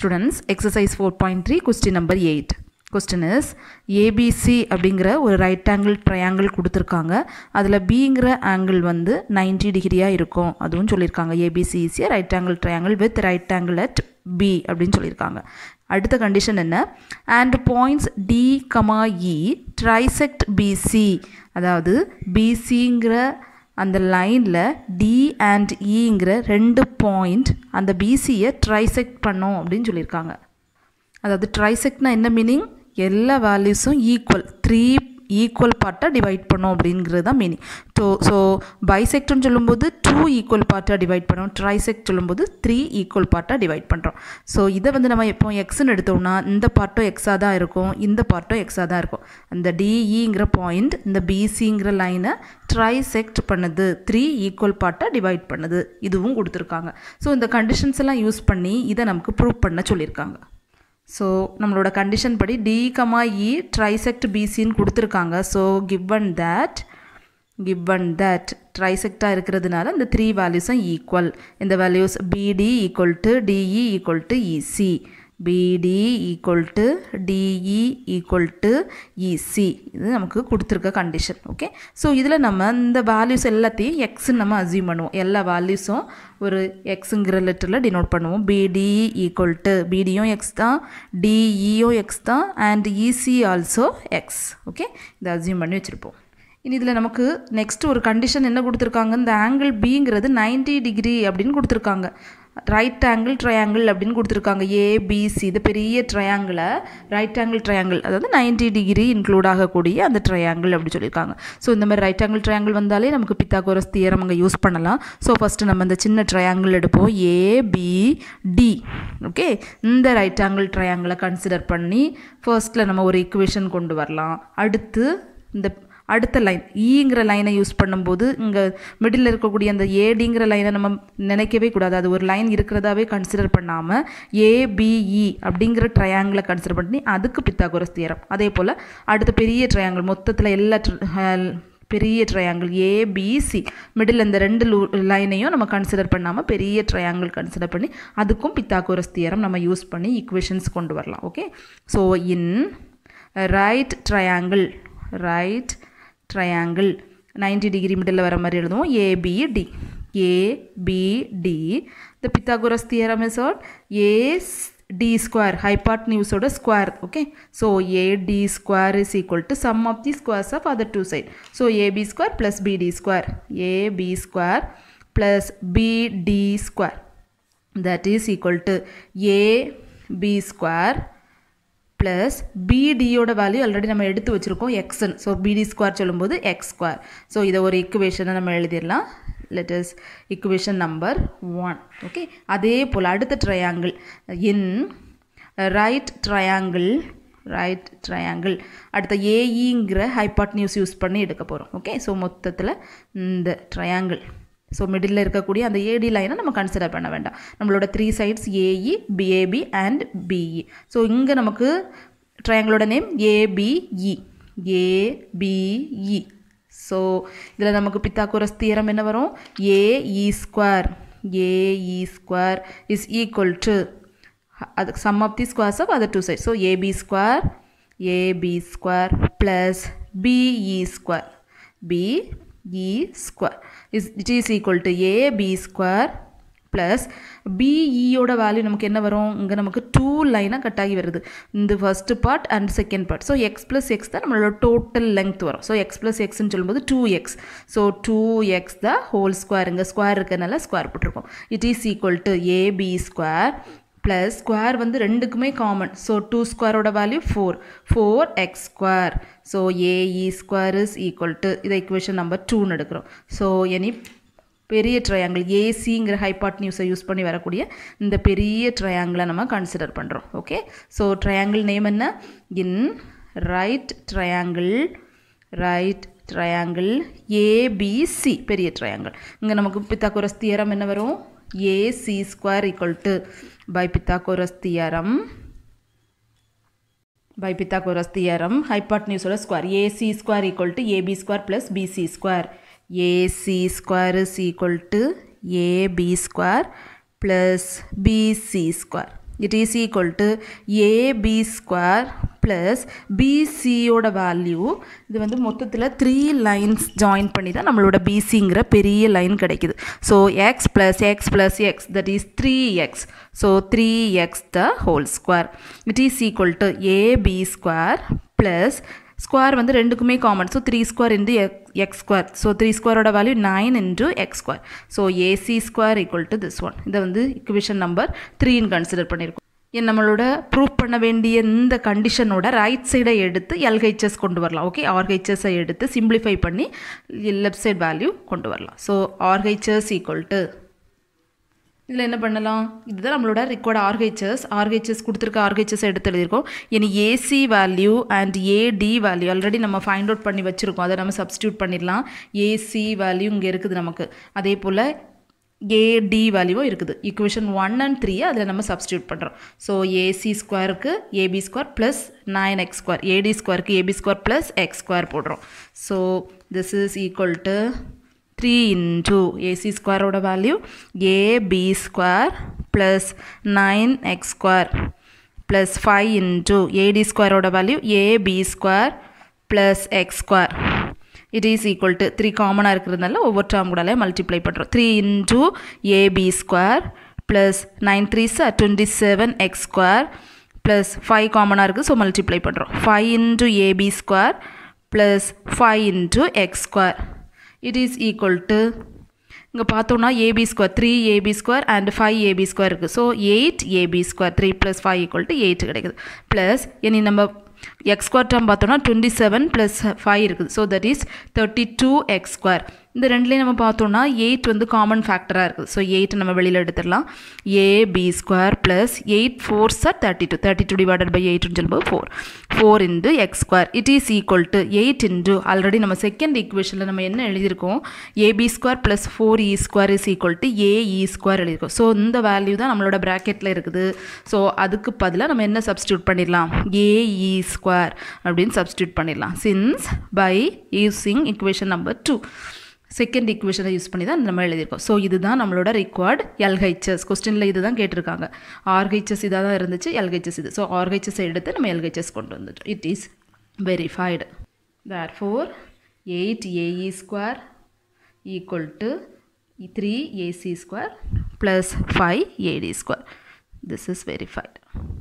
students exercise four point three question number eight question is A B C அப்படிங்கிற ஒரு right angle triangle கொடுத்துருக்காங்க அதில் பிங்கிற ஆங்கிள் வந்து நைன்டி டிகிரியாக இருக்கும் அதுவும் சொல்லியிருக்காங்க A B C is right angle triangle with right angle at B அப்படின்னு சொல்லியிருக்காங்க அடுத்த கண்டிஷன் என்ன and points D comma E trisect B C அதாவது பிசிங்கிற அந்த லைனில் டி அண்ட் இங்கிற e ரெண்டு பாயிண்ட் அந்த பிசியை ட்ரைசெக்ட் பண்ணோம் அப்படின்னு சொல்லியிருக்காங்க அதாவது ட்ரைசெக்ட்னா என்ன மீனிங் எல்லா வேல்யூஸும் ஈக்குவல் த்ரீ ஈக்குவல் பார்ட்டாக டிவைட் பண்ணோம் அப்படிங்கிறது தான் மீனிங் ஸோ ஸோ பைசெக்ட்னு சொல்லும்போது டூ ஈக்குவல் பார்ட்டாக டிவைட் பண்ணோம் ட்ரைசெக்ட் சொல்லும்போது த்ரீ ஈக்குவல் பார்ட்டாக டிவைட் பண்ணுறோம் ஸோ இதை வந்து நம்ம எப்போ எக்ஸ்னு எடுத்தோம்னா இந்த பார்ட்டும் எக்ஸாக தான் இருக்கும் இந்த பார்ட்டும் எக்ஸாக தான் இருக்கும் அந்த டிஇங்கிற e பாயிண்ட் இந்த பிசிங்கிற லைனை ட்ரைசெக்ட் பண்ணுது த்ரீ ஈக்குவல் பார்ட்டாக டிவைட் பண்ணுது இதுவும் கொடுத்துருக்காங்க ஸோ இந்த கண்டிஷன்ஸ் எல்லாம் யூஸ் பண்ணி இதை நமக்கு ப்ரூவ் பண்ண சொல்லியிருக்காங்க ஸோ நம்மளோட கண்டிஷன் படி டி கமா இ ட்ரைசெக்ட் பிசின்னு கொடுத்துருக்காங்க so given that given that ட்ரைசெக்டாக இருக்கிறதுனால இந்த த்ரீ வேல்யூஸும் ஈக்குவல் இந்த values B D equal to D E equal to E C B D equal to D E e equal to E C e இது நமக்கு கொடுத்துருக்க கண்டிஷன் ஓகே ஸோ இதில் நம்ம இந்த வேல்யூஸ் எல்லாத்தையும் எக்ஸ்ன்னு நம்ம அசியூம் பண்ணுவோம் எல்லா வேல்யூஸும் ஒரு எக்ஸுங்கிற லெட்டரில் டினோட் பண்ணுவோம் பிடிஇ ஈக்குவல் டு பிடியும் எக்ஸ் தான் டிஇயும் e எக்ஸ் தான் and E C also X okay இதை அசியூம் பண்ணி வச்சுருப்போம் இனி இதில் நமக்கு நெக்ஸ்ட் ஒரு கண்டிஷன் என்ன கொடுத்துருக்காங்க இந்த ஆங்கிள் பிங்கிறது நைன்டி டிகிரி அப்படின்னு கொடுத்துருக்காங்க ரைட் ஆங்கிள் ட்ரையாங்கிள் அப்படின்னு கொடுத்துருக்காங்க ஏபிசி இது பெரிய ட்ரையாங்கிளை ரைட் ஆங்கிள் ட்ரையாங்கிள் அதாவது நைன்டி டிகிரி இன்க்ளூட் ஆகக்கூடிய அந்த ட்ரையாங்கிள் அப்படின்னு சொல்லியிருக்காங்க ஸோ இந்த மாதிரி ரைட் ஆங்கிள் ட்ரையாங்கிள் வந்தாலே நமக்கு பித்தாகோரஸ் தியரம் அங்கே யூஸ் பண்ணலாம் ஸோ ஃபஸ்ட்டு நம்ம இந்த சின்ன ட்ரையாங்கிள் எடுப்போம் ஏபிடி ஓகே இந்த ரைட் ஆங்கிள் ட்ரையாங்கிளை கன்சிடர் பண்ணி ஃபர்ஸ்ட்டில் நம்ம ஒரு ஈக்குவேஷன் கொண்டு வரலாம் அடுத்து இந்த அடுத்த லைன் ஈங்கிற லைனை யூஸ் பண்ணும்போது இங்கே மிடில் இருக்கக்கூடிய அந்த ஏடிங்கிற லைனை நம்ம நினைக்கவே கூடாது அது ஒரு லைன் இருக்கிறதாவே கன்சிடர் பண்ணாமல் ஏபிஇ அப்படிங்கிற ட்ரையாங்கிளை கன்சிடர் பண்ணி அதுக்கு பித்தாகோரஸ் தியரம் அதே போல் அடுத்த பெரிய ட்ரையாங்கிள் மொத்தத்தில் எல்லா பெரிய ட்ரையாங்கிள் ஏபிசி மிடில் இந்த ரெண்டு லூ லைனையும் நம்ம கன்சிடர் பண்ணாமல் பெரிய ட்ரையாங்கிள் கன்சிடர் பண்ணி அதுக்கும் பித்தாகோரஸ் தியரம் நம்ம யூஸ் பண்ணி ஈக்குவேஷன்ஸ் கொண்டு வரலாம் okay so in right triangle right triangle ninety degree middle வர மாதிரி எழுதுவோம் A B D A B D the Pythagoras theorem is add as D square ஹைபாட் நியூஸோட square okay so A D square is equal to sum of the squares of other two side so A B square plus B D square A B square plus B D square that is equal to A B square plus பிடியோட value already நம்ம எடுத்து வச்சுருக்கோம் எக்ஸ்ன்னு so பிடி square சொல்லும்போது X square so இதை ஒரு இக்குவேஷனை நம்ம எழுதிடலாம் let is equation number one okay அதே போல் அடுத்த triangle in right triangle right triangle அடுத்த ஏஇங்கிற ஹைபாட் நியூஸ் யூஸ் பண்ணி எடுக்க போகிறோம் ஓகே ஸோ மொத்தத்தில் இந்த ட்ரையாங்கிள் ஸோ மிடில் இருக்கக்கூடிய அந்த ஏடி லைனை நம்ம கன்சிடர் பண்ண வேண்டாம் நம்மளோட three sides A E B A B and B E so இங்கே நமக்கு ட்ரையாங்கிளோட நேம் ஏபிஇ ஏபிஇ ஸோ இதில் நமக்கு பித்தாக்குரஸ் தீரம் என்ன வரும் A E square A E square is equal to அது sum of the squares of other two side so A B square A B square plus B E square B E square is it is equal to A B square plus பிஇயோட value நமக்கு என்ன வரும் இங்கே நமக்கு two லைனாக cut ஆகி வருது இந்த first part and second part so X plus X தான் நம்மளோட டோட்டல் லென்த் வரும் ஸோ எக்ஸ் ப்ளஸ் எக்ஸ்ன்னு சொல்லும்போது two X so two X தான் ஹோல் ஸ்கொயர் இங்கே ஸ்கொயர் இருக்கிறதுனால ஸ்கொயர் போட்டிருக்கோம் it is equal to A B square plus square வந்து ரெண்டுக்குமே காமன் ஸோ டூ ஸ்கொயரோட value four four X square so A E square is equal to இதை equation number டூன்னு எடுக்கிறோம் ஸோ எனி பெரிய ட்ரையாங்கிள் ஏசிங்கிற ஹைபாட் நியூஸை யூஸ் பண்ணி வரக்கூடிய இந்த பெரிய ட்ரையாங்கிளை நம்ம கன்சிடர் பண்ணுறோம் ஓகே ஸோ ட்ரையாங்கிள் நேம் என்ன in right triangle right triangle A B C பெரிய ட்ரையாங்கிள் இங்கே நமக்கு பித்தாக்குரஸ் தியரம் என்ன வரும் A C square equal to by Pythagoras theorem by Pythagoras theorem ஹைப்பாட்னியூஸோட square A C square equal to A B square plus B C square A C square is equal to A B square plus B C square it is equal to A B square plus பிசியோட value இது வந்து மொத்தத்தில் three lines join பண்ணி தான் நம்மளோட பிசிங்கிற பெரிய line கிடைக்குது so X plus X plus X that is three X so three X the whole square it is equal to A B square plus square வந்து ரெண்டுக்குமே common so three square into X X square so three ஸ்கொயரோட value nine into X square so A C square equal to this one இதை வந்து equation number த்ரீன்னு consider பண்ணியிருக்கோம் நம்மளோட proof பண்ண வேண்டிய இந்த கண்டிஷனோட ரைட் சைடை எடுத்து எல்ஹெச்எஸ் கொண்டு வரலாம் ஓகே ஆர்ஹெச்எஸை எடுத்து சிம்பிளிஃபை பண்ணி லெஃப்ட் சைட் வேல்யூ கொண்டு வரலாம் ஸோ ஆர்ஹெச்எஸ் ஈக்குவல் டு இதில் என்ன பண்ணலாம் இதுதான் நம்மளோட ரெக்கார்ட் ஆர்ஹெச்எஸ் ஆர்ஹெச்எஸ் கொடுத்துருக்க ஆர்ஹெச்எஸ் எடுத்து எழுதியிருக்கோம் இனி A C value and A D value already நம்ம ஃபைண்ட் அவுட் பண்ணி வச்சுருக்கோம் அதை நம்ம சப்ஸ்டியூட் பண்ணிடலாம் ஏசி வேல்யூ இங்கே இருக்குது நமக்கு அதே போல் ஏடி வேல்யூவும் இருக்குது ஈக்குவேஷன் ஒன் அண்ட் த்ரீ அதில் நம்ம சப்ஸ்டியூட் பண்ணுறோம் ஸோ ஏசி ஸ்கொயருக்கு A B square plus nine X square A D ஸ்கொயருக்கு A B square plus X square போடுறோம் so this is equal to three into A C ஸ்கொயரோட value A B square plus nine X square plus five into A D ஸ்கொயரோட value A B square plus X square it is equal to three காமனாக இருக்கிறதுனால ஒவ்வொரு term கூடலே multiply பண்ணுறோம் three into A B square plus nine three sir twenty seven X square plus five காமனாக இருக்குது so multiply பண்ணுறோம் five into A B square plus five into X square it is equal to இங்கே பார்த்தோன்னா A B square three A B square and five A B square இருக்குது so eight A B square three plus five equal to eight கிடைக்குது plus இனி நம்ம X term பார்த்தோன்னா twenty seven plus five இருக்குது so that is thirty two X இந்த ரெண்டுலேயும் நம்ம பார்த்தோம்னா எயிட் வந்து காமன் ஃபேக்டராக இருக்குது ஸோ எயிட் நம்ம வெளியில் எடுத்துடலாம் A B square plus eight four sir thirty two thirty two divided by எயிட்னு சொல்லும்போது four four into X square it is equal to eight into already நம்ம செகண்ட் ஈக்குவேஷனில் நம்ம என்ன எழுதியிருக்கோம் A B square plus four E square is equal to A E square எழுதியிருக்கோம் so இந்த value தான் நம்மளோட ப்ராக்கெட்டில் இருக்குது ஸோ அதுக்கு பதிலாக நம்ம என்ன சப்ஸ்டியூட் பண்ணிடலாம் ஏஇ ஸ்கொயர் e அப்படின்னு சப்ஸ்டியூட் பண்ணிடலாம் since by using equation number two second ஈக்குவேஷனை யூஸ் பண்ணி தான் நம்ம எழுதியிருக்கோம் ஸோ இதுதான் நம்மளோட ரிக்வயர்டு எல்ஹெச்எஸ் கொஸ்டினில் இது தான் கேட்டிருக்காங்க ஆர்ஹெச்எஸ் இதாக தான் இருந்துச்சு எல்ஹெச்எஸ் இது ஸோ ஆர்ஹெச்எஸ் எடுத்து நம்ம எல்ஹெச்எஸ் கொண்டு வந்துட்டோம் it is verified therefore eight A E square equal to three A C square plus five A D square this is verified